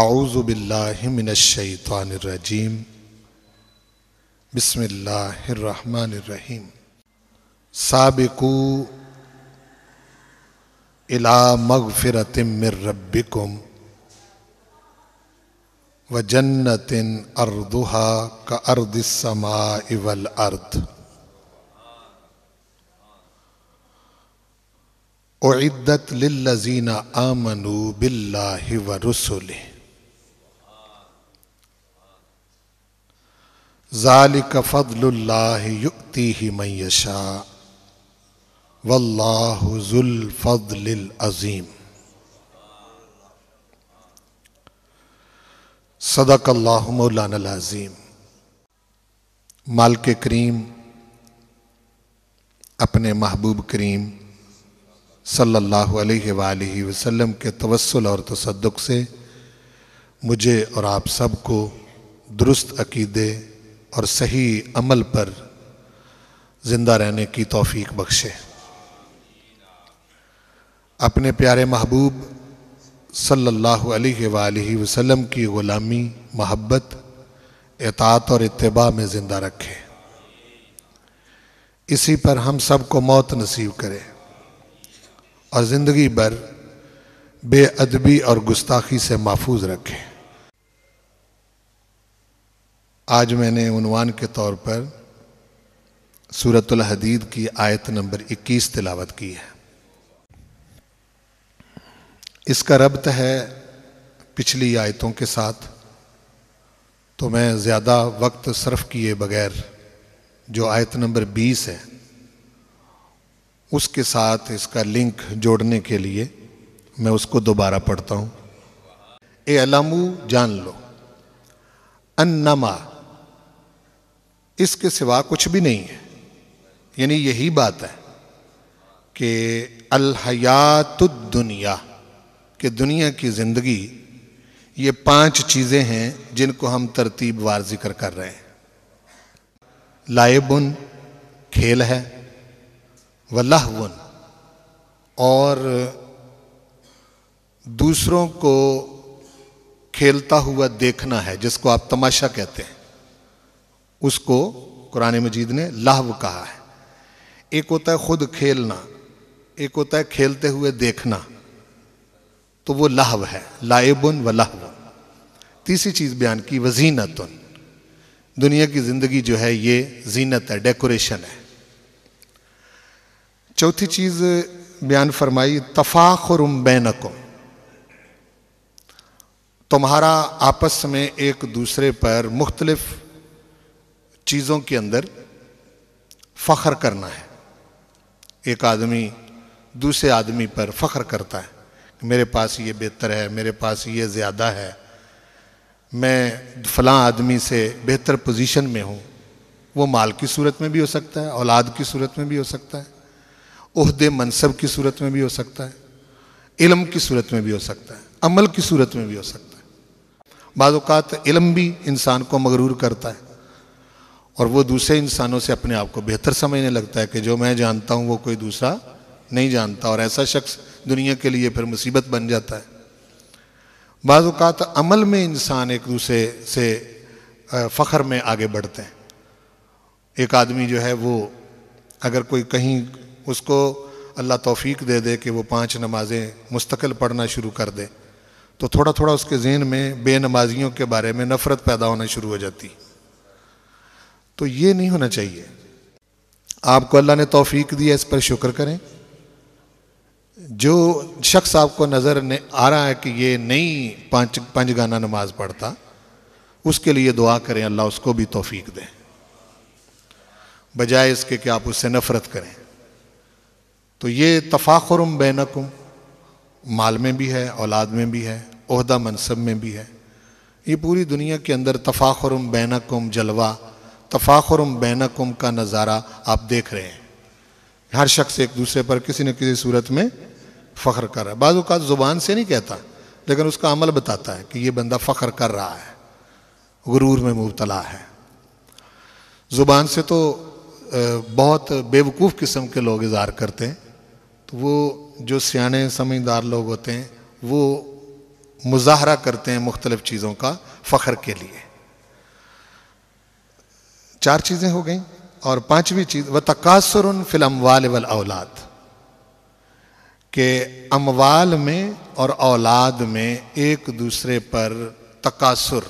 आउज़बिल्लिमिनशैतरजीम बसमीम सबकू इला मगफ़िरतिमिर रब्बिकुम व जन्नतिन अर्दुहा का अर्दमा इवल अर्द उद्दत लिल्लजीना आमनु बिल्ला व रसुलह ज़ालिक फ़दल्लाती ही मैशा वल्लाजुल्फ़ल अज़ीम सदक अल्लाहमलाज़ीम मालिक करीम अपने महबूब करीम सल्लल्लाहु अलैहि वसल्लम के तवसल और तसदक से मुझे और आप सबको दुरुस्त अकीदे और सही अमल पर ज़िंदा रहने की तौफीक बख्शे अपने प्यारे महबूब सल्लल्लाहु अलैहि वसल्लम की ग़ुलामी महब्बत एतात और इतबा में ज़िंदा रखे इसी पर हम सब को मौत नसीब करे और ज़िंदगी भर बेअदबी और गुस्ताखी से महफूज रखें आज मैंने उनवान के तौर पर सूरतुल हदीद की आयत नंबर 21 तिलावत की है इसका रब्त है पिछली आयतों के साथ तो मैं ज़्यादा वक्त सर्फ किए बगैर जो आयत नंबर 20 है उसके साथ इसका लिंक जोड़ने के लिए मैं उसको दोबारा पढ़ता हूँ ए जान लो अन्नमा इसके सिवा कुछ भी नहीं है यानी यही बात है कि अलहयात दुनिया कि दुनिया की ज़िंदगी ये पांच चीज़ें हैं जिनको हम तरतीब वार जिक्र कर रहे हैं लाइबुन खेल है वल्लाहबुन और दूसरों को खेलता हुआ देखना है जिसको आप तमाशा कहते हैं उसको कुरान मजीद ने लहव कहा है एक होता है खुद खेलना एक होता है खेलते हुए देखना तो वो लहव है लाइबन व लहव तीसरी चीज़ बयान की वजीनत दुनिया की ज़िंदगी जो है ये जीनत है डेकोरेशन है चौथी चीज़ बयान फरमाई तफाखुर बैनकुम तुम्हारा आपस में एक दूसरे पर मुख्तलिफ चीज़ों के अंदर फ़ख्र करना है एक आदमी दूसरे आदमी पर फ़ख्र करता है मेरे पास ये बेहतर है मेरे पास ये ज़्यादा है मैं फ़ला आदमी से बेहतर पोजीशन में हूँ वो माल की सूरत में भी हो सकता है औलाद की सूरत में भी हो सकता है उहदे मनसब की सूरत में भी हो सकता है इलम की सूरत में भी हो सकता है अमल की सूरत में भी हो सकता है बाज़ात इलम भी इंसान को मगरूर करता है और वो दूसरे इंसानों से अपने आप को बेहतर समझने लगता है कि जो मैं जानता हूँ वो कोई दूसरा नहीं जानता और ऐसा शख्स दुनिया के लिए फिर मुसीबत बन जाता है बाज़ात अमल में इंसान एक दूसरे से फ़ख्र में आगे बढ़ते हैं एक आदमी जो है वो अगर कोई कहीं उसको अल्लाह तौफीक दे दे कि वो पांच नमाज़ें मुस्तकिल पढ़ना शुरू कर दे तो थोड़ा थोड़ा उसके जहन में बेनमाजियों के बारे में नफ़रत पैदा होना शुरू हो जाती है तो ये नहीं होना चाहिए आपको अल्लाह ने तोफ़ीक दिया इस पर शुक्र करें जो शख्स आपको नज़र ने आ रहा है कि ये नहीं पाँच पाँच गाना नमाज पढ़ता उसके लिए दुआ करें अल्लाह उसको भी तोफ़ीक दें बजाय इसके कि आप उससे नफ़रत करें तो ये तफाखरम बैनकुम माल में भी है औलाद में भी है अहदा मनसब में भी है ये पूरी दुनिया के अंदर तफाखरम बैनकुम जलवा तफाखर बैनकुम का नज़ारा आप देख रहे हैं हर शख्स एक दूसरे पर किसी न किसी सूरत में फ़ख्र कर रहा है बाज़ अवत ज़ुबान से नहीं कहता लेकिन उसका अमल बताता है कि ये बंदा फ़ख्र कर रहा है गुरूर में मुबतला है ज़ुबान से तो बहुत बेवकूफ़ किस्म के लोग इजहार करते हैं तो वो जो सियाने समझदार लोग होते हैं वो मुजाहरा करते हैं मुख्तलिफ़ चीज़ों का फ़ख्र के लिए चार चीजें हो गई और पांचवी चीज व तकासुर फिल अमवाल वल औलाद के अमवाल में और औलाद में एक दूसरे पर तकासुर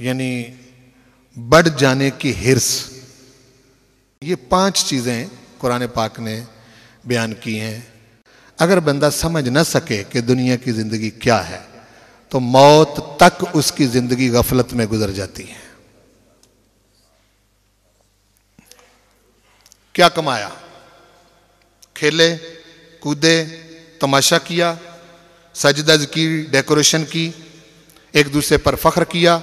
यानी बढ़ जाने की हिरस ये पांच चीज़ें कुरान पाक ने बयान की हैं अगर बंदा समझ ना सके कि दुनिया की ज़िंदगी क्या है तो मौत तक उसकी ज़िंदगी गफलत में गुजर जाती है क्या कमाया खेले कूदे तमाशा किया सजदज की डेकोरेशन की एक दूसरे पर फ़ख्र किया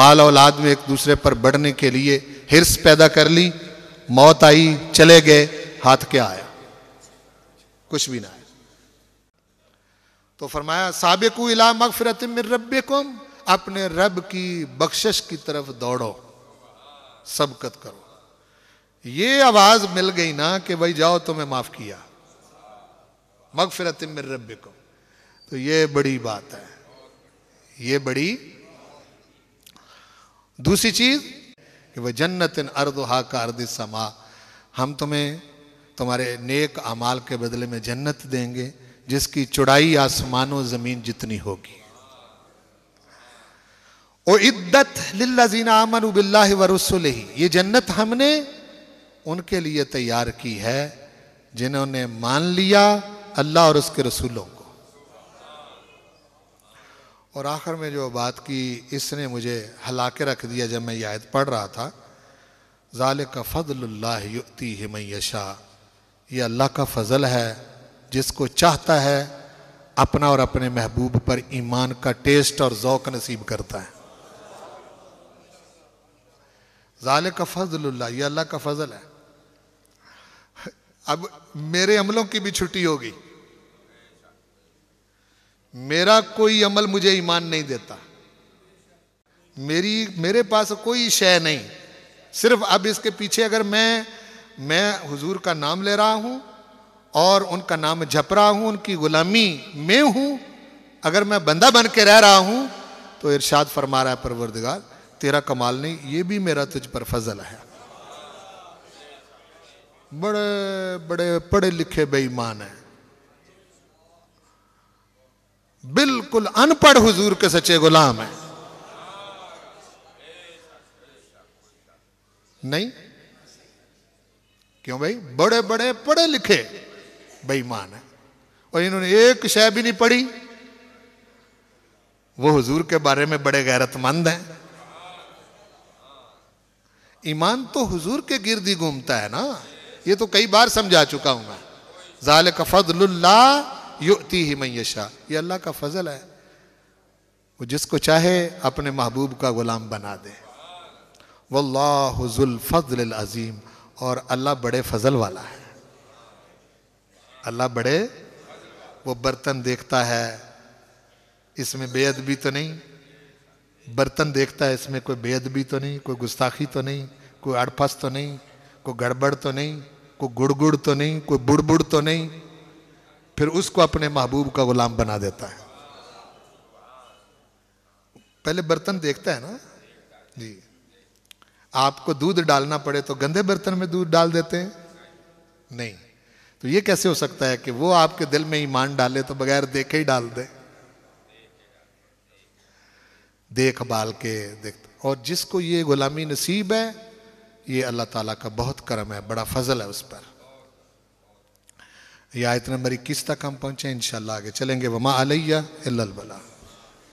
माल औलाद में एक दूसरे पर बढ़ने के लिए हिरस पैदा कर ली मौत आई चले गए हाथ क्या आया कुछ भी ना आया तो फरमाया सबक इला मगफरत में रब अपने रब की बख्शिश की तरफ दौड़ो सबकत करो ये आवाज मिल गई ना कि भाई जाओ तुम्हें तो माफ किया मगफिरत मिर रब को तो ये बड़ी बात है ये बड़ी दूसरी चीज कि वह जन्नत इन अर्द हा का अर्द समा हम तुम्हें तुम्हारे नेक अमाल के बदले में जन्नत देंगे जिसकी चुड़ाई आसमानों ज़मीन जितनी होगी ओ इद्दत लिल्लाजीना अमन बिल्लाह व रसुल ये जन्नत हमने उनके लिए तैयार की है जिन्होंने मान लिया अल्लाह और उसके रसूलों को और आखिर में जो बात की इसने मुझे हला के रख दिया जब मैं याद पढ़ रहा था ज़ाल का फ़जल्ला युति मैशा ये अल्लाह का फ़जल है जिसको चाहता है अपना और अपने महबूब पर ईमान का टेस्ट और ओक़ नसीब करता है ज़ाल का फ़जल्ला ये अल्लाह का फ़जल है अब मेरे अमलों की भी छुट्टी होगी मेरा कोई अमल मुझे ईमान नहीं देता मेरी मेरे पास कोई शय नहीं सिर्फ अब इसके पीछे अगर मैं मैं हुजूर का नाम ले रहा हूं और उनका नाम जप रहा हूं उनकी गुलामी मैं हूं अगर मैं बंदा बन के रह रहा हूं तो इरशाद फरमा रहा है परवरदगार तेरा कमाल नहीं ये भी मेरा तुझ पर फजल है बड़े बड़े पढ़े लिखे बेईमान हैं बिल्कुल अनपढ़ हुजूर के सच्चे गुलाम हैं नहीं क्यों भाई बड़े बड़े पढ़े लिखे बेईमान है और इन्होंने एक शय भी नहीं पढ़ी वो हुजूर के बारे में बड़े गैरतमंद हैं ईमान तो हुजूर के गिर्द ही घूमता है ना ये तो कई बार समझा चुका हूँ मैं ज़ाल का फजल्ला युती ही मैशा ये अल्लाह का फजल है वो जिसको चाहे अपने महबूब का ग़ुलाम बना दे वल्लाजुल्फ़ल अज़ीम और अल्लाह बड़े फजल वाला है अल्लाह बड़े वो बर्तन देखता है इसमें बेअदबी तो नहीं बर्तन देखता है इसमें कोई बेअदबी तो नहीं कोई गुस्ताखी तो नहीं कोई अड़फस तो नहीं कोई गड़बड़ तो नहीं गुड़ गुड़गुड़ तो नहीं कोई बुड़बुड़ तो नहीं फिर उसको अपने महबूब का गुलाम बना देता है पहले बर्तन देखता है ना जी आपको दूध डालना पड़े तो गंदे बर्तन में दूध डाल देते हैं नहीं तो ये कैसे हो सकता है कि वो आपके दिल में ईमान डाले तो बगैर देखे ही डाल दे देखभाल के देख और जिसको ये गुलामी नसीब है ये अल्लाह ताला का बहुत करम है बड़ा फजल है उस पर यह आयत नंबर इक्कीस तक हम पहुँचे इन आगे चलेंगे वमा अलैया बला